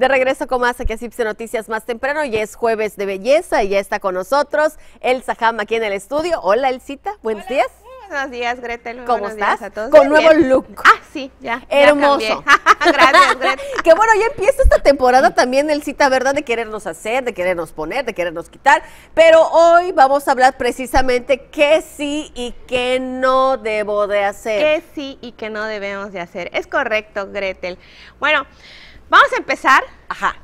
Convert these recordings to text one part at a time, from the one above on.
De regreso con más aquí a Cipse Noticias más temprano, y es jueves de belleza y ya está con nosotros Elsa Ham aquí en el estudio. Hola Elcita, buenos días. buenos días, Gretel. ¿Cómo estás? Días a Con nuevo look. Ah, sí, ya. Hermoso. Gracias, Gretel. que bueno, ya empieza esta temporada también, Elcita ¿verdad? De querernos hacer, de querernos poner, de querernos quitar. Pero hoy vamos a hablar precisamente qué sí y qué no debo de hacer. Qué sí y qué no debemos de hacer. Es correcto, Gretel. Bueno. Vamos a empezar.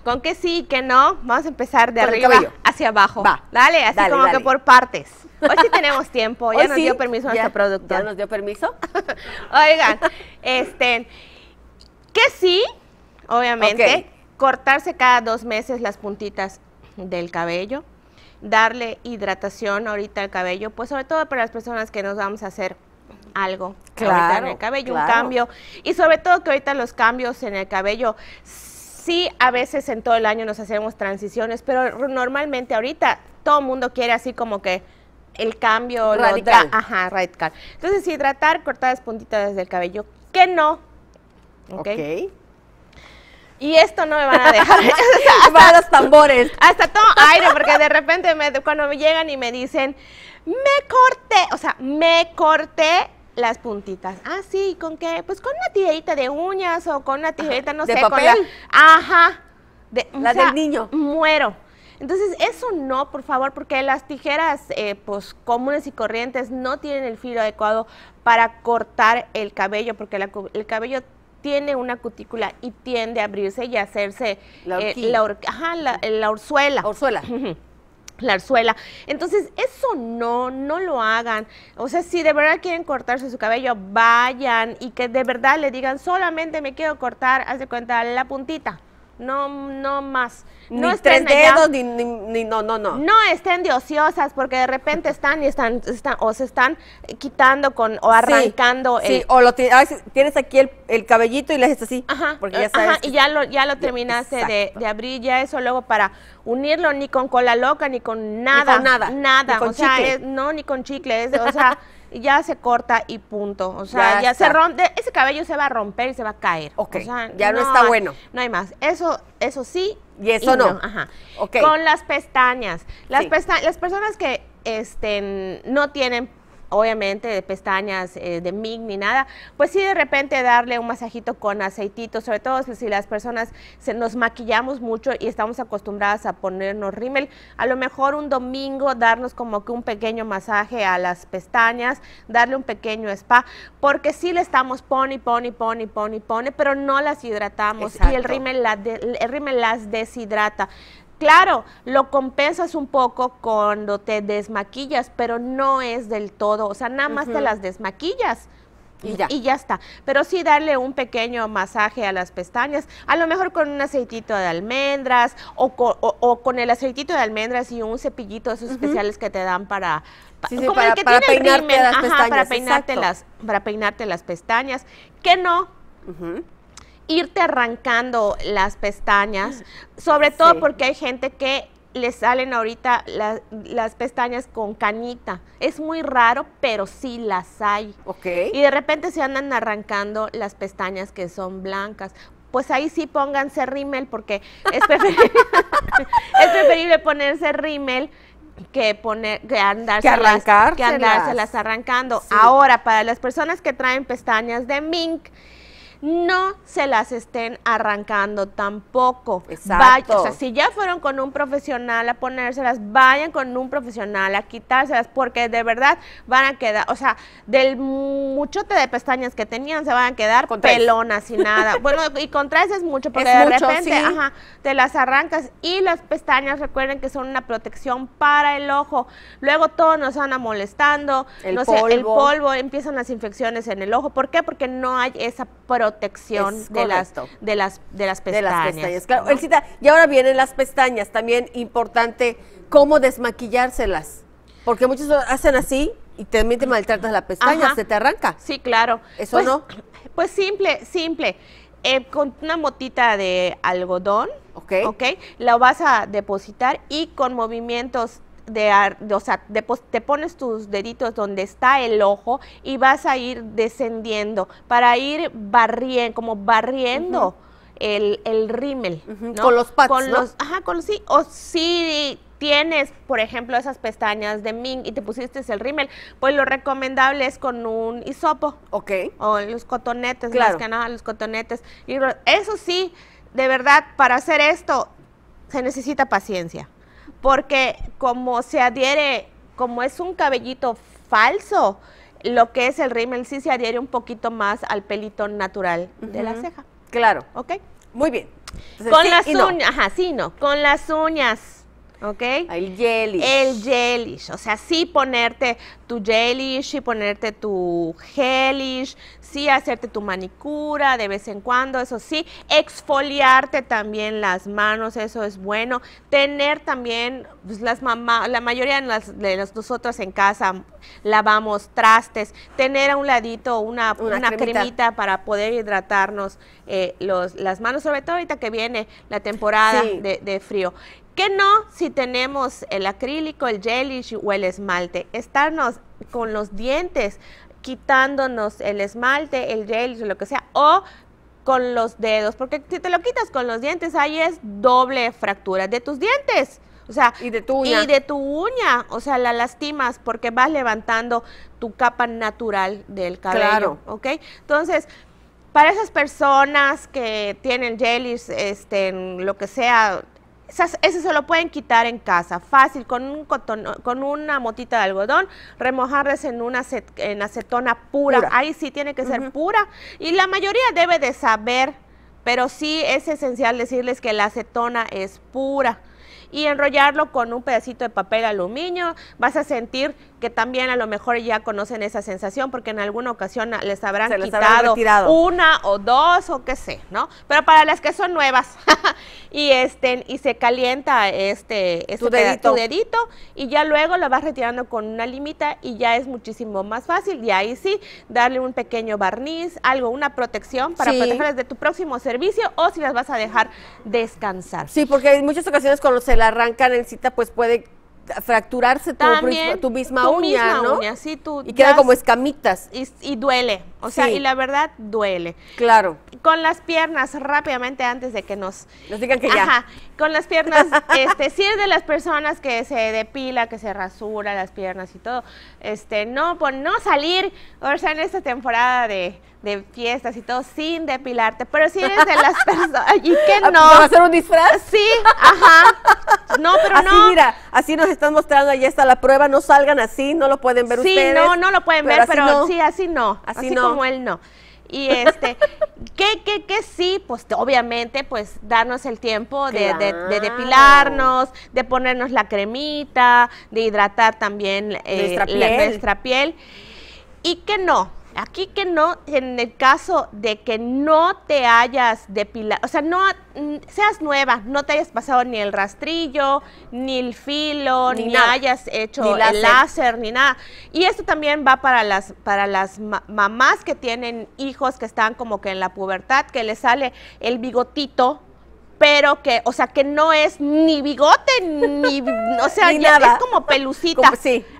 Con que sí, y que no. Vamos a empezar de arriba hacia abajo. Dale, así como que por partes. Hoy sí tenemos tiempo. Ya nos dio permiso nuestro productor. Ya nos dio permiso. Oigan, este, que sí, obviamente, cortarse cada dos meses las puntitas del cabello, darle hidratación ahorita al cabello, pues sobre todo para las personas que nos vamos a hacer algo. Claro. en el cabello, un cambio. Y sobre todo que ahorita los cambios en el cabello sí a veces en todo el año nos hacemos transiciones, pero normalmente ahorita todo el mundo quiere así como que el cambio radical. Lo ajá, radical. Entonces, hidratar, cortadas puntitas del cabello, que no. ok. Y esto no me van a dejar. hasta, los tambores. Hasta todo aire, porque de repente me, cuando me llegan y me dicen, me corté, o sea, me corté las puntitas. Ah, sí, ¿con qué? Pues con una tijerita de uñas o con una tijerita, no sé, con la... Ajá. De, la del niño. Muero. Entonces, eso no, por favor, porque las tijeras eh, pues, comunes y corrientes no tienen el filo adecuado para cortar el cabello, porque el cabello tiene una cutícula y tiende a abrirse y hacerse la, eh, orzuela. ajá, la, la orzuela. Orzuela. Entonces, eso no, no lo hagan. O sea, si de verdad quieren cortarse su cabello, vayan y que de verdad le digan, solamente me quiero cortar, haz de cuenta, la puntita. No, no más. No ni estén tres dedos, ni, no, no, no. No estén de ociosas, porque de repente están y están, o se están quitando con o arrancando. o lo tienes aquí el, cabellito y le haces así. Ajá, porque ya eh, y ya lo, ya lo terminaste de, de, abrir, ya eso luego para unirlo ni con cola loca, ni con nada. con nada. Nada. o sea, no, ni con chicles. O sea. ya se corta y punto. O sea, ya, se rompe, ese cabello se va a romper y se va a caer. Ok, o sea, ya no, está bueno. No hay más. Eso, eso sí. Y eso no. Ajá. Con las pestañas. Las, pestañas las personas que estén no tienen obviamente de pestañas, eh, de MIG ni nada, pues sí de repente darle un masajito con aceitito, sobre todo si las personas se, nos maquillamos mucho y estamos acostumbradas a ponernos rímel, a lo mejor un domingo darnos como que un pequeño masaje a las pestañas, darle un pequeño spa, porque sí le estamos poni, poni, pone, poni, pone, pero no las hidratamos y el rímel, el rímel las deshidrata. Claro, lo compensas un poco cuando te desmaquillas, pero no es del todo, o sea, nada más te las desmaquillas. Y ya. y ya. está. Pero sí darle un pequeño masaje a las pestañas, a lo mejor con un aceitito de almendras o con, el aceitito de almendras y un cepillito esos especiales que te dan para... para, peinarte las pestañas, para, peinarte las, para peinarte las pestañas. Que no, irte arrancando las pestañas, sobre todo porque hay gente que le salen ahorita las pestañas con canita. Es muy raro, pero sí las hay. Ok. Y de repente se andan arrancando las pestañas que son blancas. Pues ahí sí pónganse rímel porque es preferible, ponerse rímel que poner que andárselas, que, arrancando. Ahora, para las personas que traen pestañas de mink, no se las estén arrancando tampoco. Exacto. o sea, si ya fueron con un profesional a ponérselas, vayan con un profesional a quitárselas, porque de verdad van a quedar, o sea, del muchote de pestañas que tenían, se van a quedar con pelonas y nada. bueno, y contra eso es mucho, porque de repente te las arrancas y las pestañas, recuerden que son una protección para el ojo. Luego todos nos a molestando, el no Sé, el polvo, empiezan las infecciones en el ojo. ¿Por qué? Porque no hay esa protección protección de las, de las, de las pestañas. De las pestañas, y ahora vienen las pestañas, también importante cómo desmaquillárselas, porque muchos hacen así y también te maltratas la pestaña, se te arranca. Sí, claro. ¿Eso pues, no? Pues simple, simple. Eh, con una motita de algodón, okay. ok, la vas a depositar y con movimientos de, o sea, te pones tus deditos donde está el ojo y vas a ir descendiendo para ir barriendo, como barriendo. El, el rímel, Con los pads, con los, Ajá, con sí, o si tienes, por ejemplo, esas pestañas de Ming y te pusiste el rímel, pues lo recomendable es con un hisopo. Ok. O los cotonetes, las canadas, los cotonetes. Y eso sí, de verdad, para hacer esto se necesita paciencia porque como se adhiere, como es un cabellito falso, lo que es el rímel sí se adhiere un poquito más al pelito natural de la ceja. Claro. ¿Ok? Muy bien. con las uñas, ajá, sí, no. Con las uñas ¿ok? Ah, el jelly. El gelish, o sea, sí ponerte tu gelish, y ponerte tu gelish, sí hacerte tu manicura de vez en cuando, eso sí, exfoliarte también las manos, eso es bueno, tener también, pues, las la mayoría de, las, nosotras en casa lavamos trastes, tener a un ladito una, una, cremita. para poder hidratarnos eh, los, las manos, sobre todo ahorita que viene la temporada de, de frío. ¿Qué no si tenemos el acrílico, el gelish o el esmalte? Estarnos con los dientes quitándonos el esmalte, el gelish o lo que sea, o con los dedos, porque si te lo quitas con los dientes, ahí es doble fractura de tus dientes. O sea, y de tu uña. Y de tu uña, o sea, la lastimas porque vas levantando tu capa natural del cabello, ¿ok? Entonces, para esas personas que tienen gelish, este, lo que sea, ese se lo pueden quitar en casa, fácil, con, un con una motita de algodón, remojarles en una en acetona pura. Ahí sí tiene que ser pura. Y la mayoría debe de saber, pero sí es esencial decirles que la acetona es pura y enrollarlo con un pedacito de papel aluminio. Vas a sentir que también a lo mejor ya conocen esa sensación porque en alguna ocasión les habrán quitado una o dos o qué sé, ¿no? Pero para las que son nuevas y estén y se calienta este, este tu, dedito. y ya luego lo vas retirando con una limita y ya es muchísimo más fácil y ahí sí darle un pequeño barniz, algo, una protección para protegerles de tu próximo servicio o si las vas a dejar descansar. Sí, porque en muchas ocasiones con se la arrancan el cita, pues puede fracturarse tu, tu misma tu uña, y queda como escamitas. Y, y duele, o sea, y la verdad duele. Claro. Con las piernas, rápidamente antes de que nos... Nos digan que ya. Ajá, con las piernas, este, si es de las personas que se depila, que se rasura las piernas y todo, este, no, por no salir, o sea, en esta temporada de, fiestas y todo, sin depilarte, pero si eres de las personas, ¿y qué ah, no? ¿Vas a hacer un disfraz? Sí, ajá. No, pero no. Así, mira, así nos están mostrando, ahí está la prueba, no salgan así, no lo pueden ver ustedes. Sí, no, no lo pueden ver, pero sí, así no. así no no. Y este, que, que, qué sí, pues obviamente, pues darnos el tiempo de, depilarnos, de ponernos la cremita, de hidratar también eh, nuestra, piel. nuestra piel. Y que no, Aquí que no, en el caso de que no te hayas depilado, o sea, no seas nueva, no te hayas pasado ni el rastrillo, ni el filo, ni, hayas hecho ni láser. el láser, ni nada. Y esto también va para las, para las mamás que tienen hijos que están como que en la pubertad, que les sale el bigotito, pero que, o sea, que no es ni bigote, ni, o sea, ya, es como pelucita.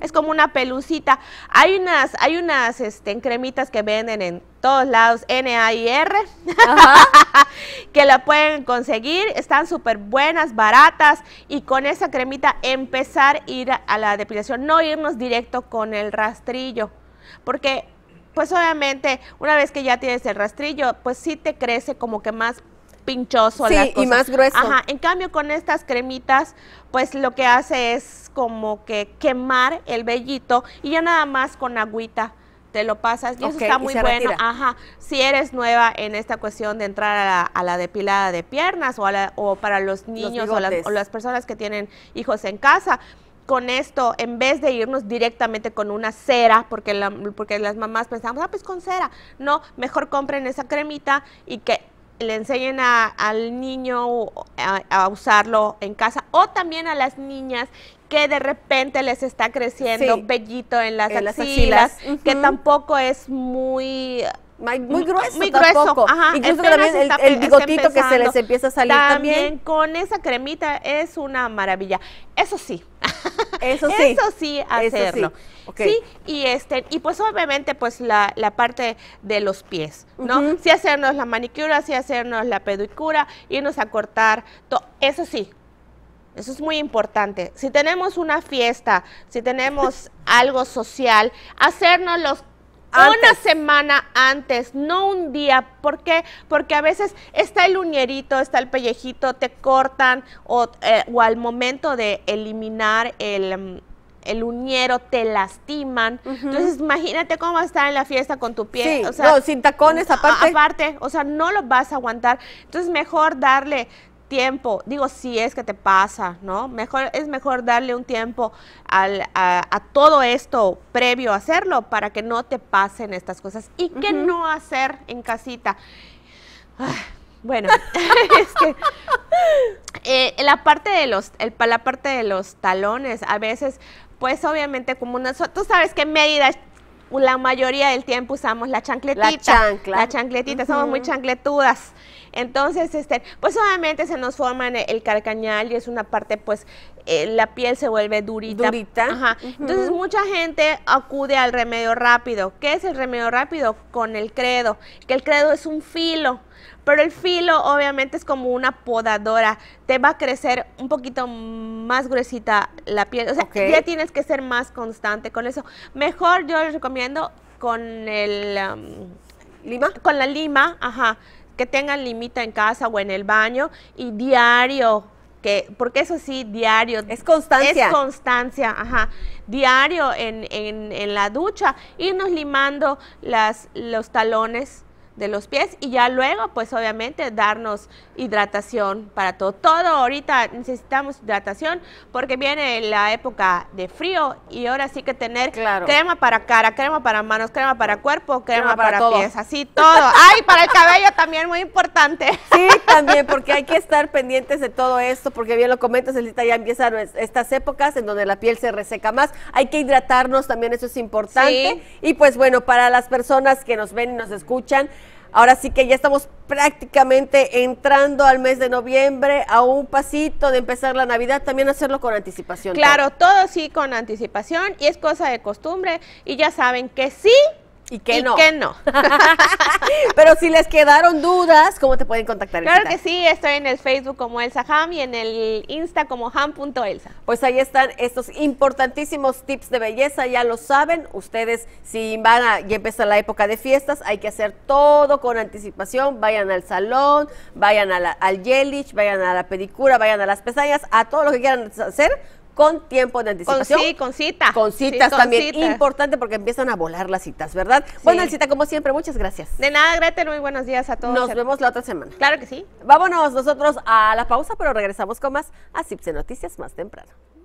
Es como una pelucita. Hay unas, hay unas este, cremitas que venden en todos lados, N, A y R, que la pueden conseguir, están súper buenas, baratas, y con esa cremita empezar a ir a la depilación, no irnos directo con el rastrillo, porque pues obviamente una vez que ya tienes el rastrillo, pues sí te crece como que más pinchoso. Sí, y más grueso. Ajá, en cambio con estas cremitas, pues lo que hace es como que quemar el vellito y ya nada más con agüita te lo pasas y eso está muy bueno. Ajá, si eres nueva en esta cuestión de entrar a la, depilada de piernas o, o para los niños o, las, personas que tienen hijos en casa, con esto, en vez de irnos directamente con una cera, porque, porque las mamás pensamos, ah, pues con cera. No, mejor compren esa cremita y que le enseñen al niño a, usarlo en casa o también a las niñas que de repente les está creciendo pellito en las axilas, que tampoco es muy muy grueso incluso el también bigotito que se les empieza a salir también, también con esa cremita es una maravilla eso sí eso sí. Eso sí, hacerlo. sí. y este, y pues obviamente pues la, parte de los pies, ¿no? si Sí hacernos la manicura, sí hacernos la pedicura, irnos a cortar, eso sí. Eso es muy importante. Si tenemos una fiesta, si tenemos algo social, hacernos los una semana antes, no un día. ¿Por qué? Porque a veces está el uñerito, está el pellejito, te cortan o, eh, al momento de eliminar el, mm, el uñero, te lastiman. Entonces, imagínate cómo vas a estar en la fiesta con tu pie. o no, sin tacones aparte. Aparte, o sea, no lo vas a aguantar. Entonces, mejor darle tiempo, digo, si es que te pasa, ¿no? Mejor, es mejor darle un tiempo al, a, todo esto previo a hacerlo para que no te pasen estas cosas. ¿Y qué no hacer en casita? Ah, bueno, es que eh, la, parte de los, el, la parte de los talones, a veces, pues obviamente como una... Tú sabes qué medida la mayoría del tiempo usamos la chancletita. La chancla. La chancletita, somos muy chancletudas. Entonces, este, pues obviamente se nos forma e, el carcañal y es una parte, pues, eh, la piel se vuelve durita. Durita. Ajá. Entonces, mucha gente acude al remedio rápido. ¿Qué es el remedio rápido? Con el credo, que el credo es un filo. Pero el filo obviamente es como una podadora, te va a crecer un poquito más gruesita la piel, o sea, ya tienes que ser más constante con eso. Mejor yo les recomiendo con el... Um, ¿Lima? Con la lima, ajá que tengan limita en casa o en el baño y diario que, porque eso sí, diario. Es constancia. Es constancia, ajá. Diario en, en, en la ducha, irnos limando las, los talones de los pies y ya luego pues obviamente darnos hidratación para todo. Todo ahorita necesitamos hidratación porque viene la época de frío y ahora sí que tener crema para cara, crema para manos, crema para cuerpo, crema, para, pies, así todo. Ay, para el cabello también muy importante. Sí, también porque hay que estar pendientes de todo esto porque bien lo comentas, ya empiezan estas épocas en donde la piel se reseca más. Hay que hidratarnos también, eso es importante. Y pues bueno, para las personas que nos ven y nos escuchan, Ahora sí que ya estamos prácticamente entrando al mes de noviembre, a un pasito de empezar la Navidad, también hacerlo con anticipación. Claro, todo, sí con anticipación y es cosa de costumbre y ya saben que sí y que no. no. Pero si les quedaron dudas, ¿cómo te pueden contactar? Claro que sí, estoy en el Facebook como Elsa Ham y en el Insta como ham.elsa. Pues ahí están estos importantísimos tips de belleza, ya lo saben. Ustedes, si van a, empezar empieza la época de fiestas, hay que hacer todo con anticipación. Vayan al salón, vayan a la, al yelich, vayan a la pedicura, vayan a las pestañas, a todo lo que quieran hacer con tiempo de anticipación. Con, sí, con cita. Con citas también. Importante porque empiezan a volar las citas, ¿verdad? Bueno, cita, como siempre, muchas gracias. De nada, Gretel, muy buenos días a todos. Nos vemos la otra semana. Claro que sí. Vámonos nosotros a la pausa, pero regresamos con más a Cipse Noticias más temprano.